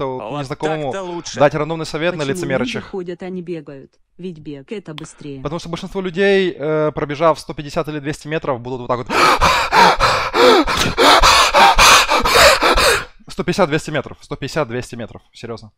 кто а вот незнакомому лучше. дать рандомный совет Почему на лицемерочах. Люди ходят, а не бегают? Ведь бег — это быстрее. Потому что большинство людей, э, пробежав 150 или 200 метров, будут вот так вот... 150-200 метров. 150-200 метров. Серьезно.